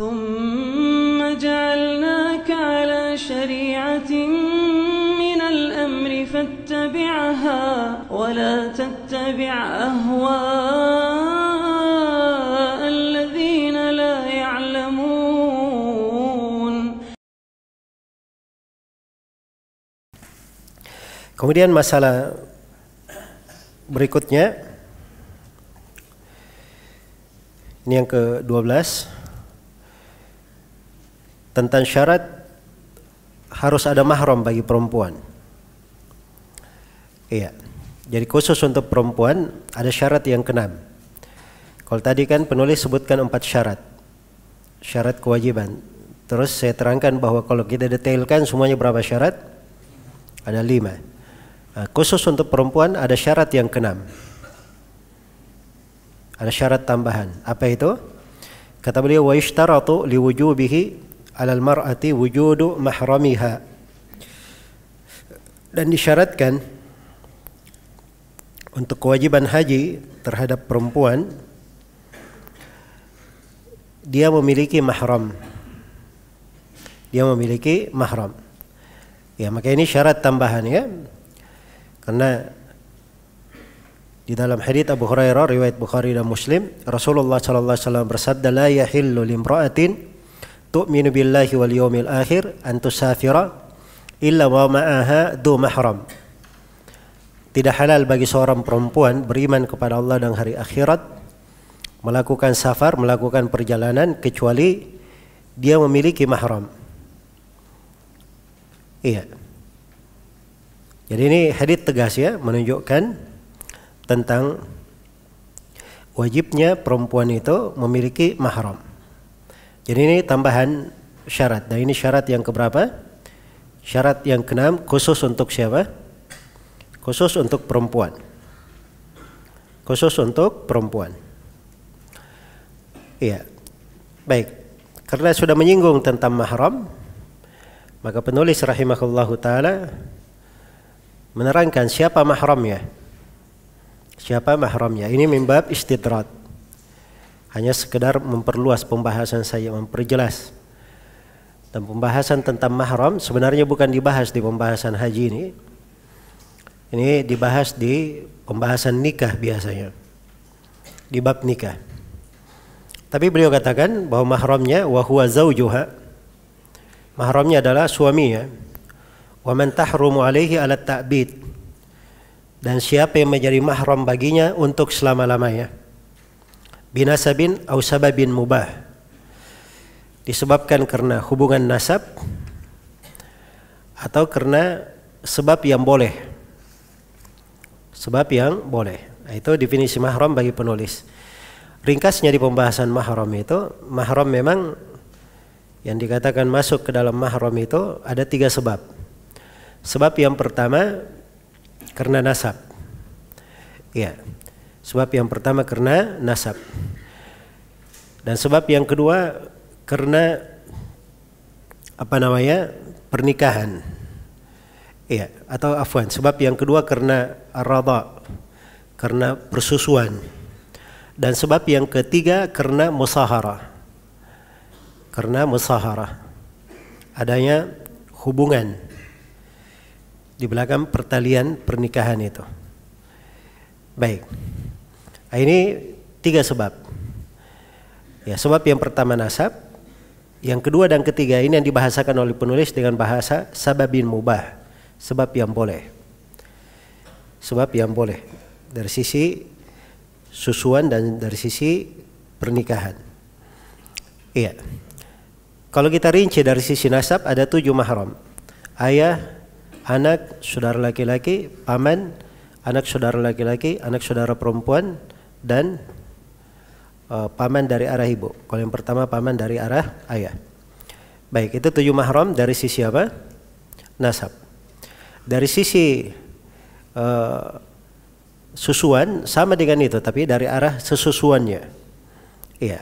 ثم جعلناك على شريعة من الأمر فاتبعها ولا تتبع أهواء الذين لا يعلمون Kemudian masalah berikutnya ini yang ke-12 tentang syarat harus ada mahram bagi perempuan. Iya. Jadi khusus untuk perempuan ada syarat yang keenam. Kalau tadi kan penulis sebutkan empat syarat. Syarat kewajiban. Terus saya terangkan bahwa kalau kita detailkan semuanya berapa syarat? Ada lima. Nah, khusus untuk perempuan ada syarat yang keenam. Ada syarat tambahan. Apa itu? Kata beliau wa yushtaratu liwujubihi al mar'ati wujudu mahramiha dan disyaratkan untuk kewajiban haji terhadap perempuan dia memiliki mahram dia memiliki mahram ya maka ini syarat tambahan ya karena di dalam hadis Abu Hurairah riwayat Bukhari dan Muslim Rasulullah sallallahu alaihi wasallam bersabda la yahillu limra'atin tu'minu billahi wal yawmil akhir an tusafira illa wa ma'aha du mahram tidak halal bagi seorang perempuan beriman kepada Allah dan hari akhirat melakukan safar melakukan perjalanan kecuali dia memiliki mahram iya jadi ini hadis tegas ya menunjukkan tentang wajibnya perempuan itu memiliki mahram jadi ini tambahan syarat. Nah ini syarat yang keberapa? Syarat yang keenam khusus untuk siapa? Khusus untuk perempuan. Khusus untuk perempuan. Iya. Baik. Karena sudah menyinggung tentang mahram, maka penulis rahimahullahu taala menerangkan siapa mahramnya. Siapa mahramnya? Ini membab istidrat hanya sekedar memperluas pembahasan saya memperjelas dan pembahasan tentang mahram sebenarnya bukan dibahas di pembahasan haji ini ini dibahas di pembahasan nikah biasanya di bab nikah tapi beliau katakan bahwa mahramnya wa huwa zaujuha mahramnya adalah suaminya wa man tahrumu alaihi ala ta'bid dan siapa yang menjadi mahram baginya untuk selama-lamanya binasabin au sababin mubah disebabkan karena hubungan nasab atau karena sebab yang boleh sebab yang boleh nah, itu definisi mahram bagi penulis ringkasnya di pembahasan mahram itu mahram memang yang dikatakan masuk ke dalam mahram itu ada tiga sebab sebab yang pertama karena nasab ya Sebab yang pertama karena nasab. Dan sebab yang kedua karena apa namanya? pernikahan. Iya, atau afwan. Sebab yang kedua karena arada. Karena persusuan. Dan sebab yang ketiga karena musahara. Karena musahara. Adanya hubungan di belakang pertalian pernikahan itu. Baik. Nah, ini tiga sebab. Ya, sebab yang pertama nasab, yang kedua dan ketiga ini yang dibahasakan oleh penulis dengan bahasa sababin mubah, sebab yang boleh. Sebab yang boleh dari sisi susuan dan dari sisi pernikahan. Iya. Kalau kita rinci dari sisi nasab ada tujuh mahram. Ayah, anak, saudara laki-laki, paman, anak saudara laki-laki, anak saudara perempuan, dan uh, paman dari arah ibu. Kalau yang pertama paman dari arah ayah. Baik, itu tujuh mahram dari sisi apa? Nasab. Dari sisi uh, susuan sama dengan itu, tapi dari arah sesusuannya. Iya.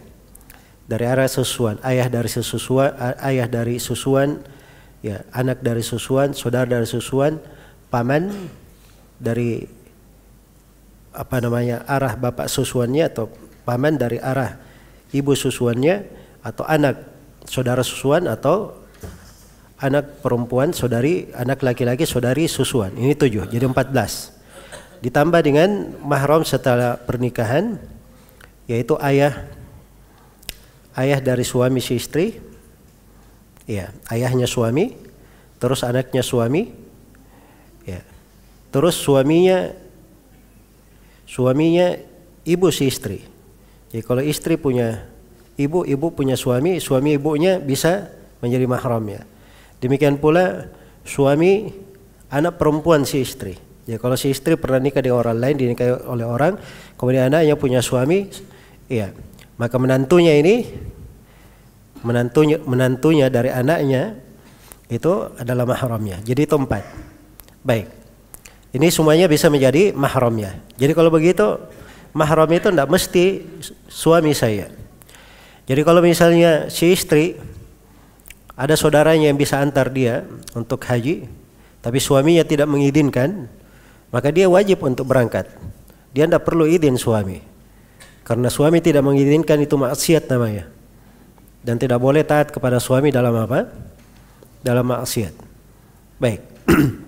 Dari arah sesusuan, ayah dari sesusuan, ayah dari susuan, ya, anak dari susuan, saudara dari susuan, paman dari apa namanya arah bapak susuannya atau paman dari arah ibu susuannya atau anak saudara susuan atau anak perempuan saudari anak laki-laki saudari susuan ini tujuh jadi empat belas ditambah dengan mahram setelah pernikahan yaitu ayah ayah dari suami si istri ya ayahnya suami terus anaknya suami ya terus suaminya suaminya ibu si istri. Jadi kalau istri punya ibu, ibu punya suami, suami ibunya bisa menjadi mahramnya. Demikian pula suami anak perempuan si istri. Ya kalau si istri pernah nikah dengan orang lain, dinikahi oleh orang, kemudian anaknya punya suami, iya, maka menantunya ini menantunya menantunya dari anaknya itu adalah mahramnya. Jadi tempat. Baik. Ini semuanya bisa menjadi mahramnya. Jadi kalau begitu mahram itu tidak mesti suami saya. Jadi kalau misalnya si istri ada saudaranya yang bisa antar dia untuk haji, tapi suaminya tidak mengizinkan, maka dia wajib untuk berangkat. Dia tidak perlu izin suami. Karena suami tidak mengizinkan itu maksiat namanya. Dan tidak boleh taat kepada suami dalam apa? Dalam maksiat. Baik.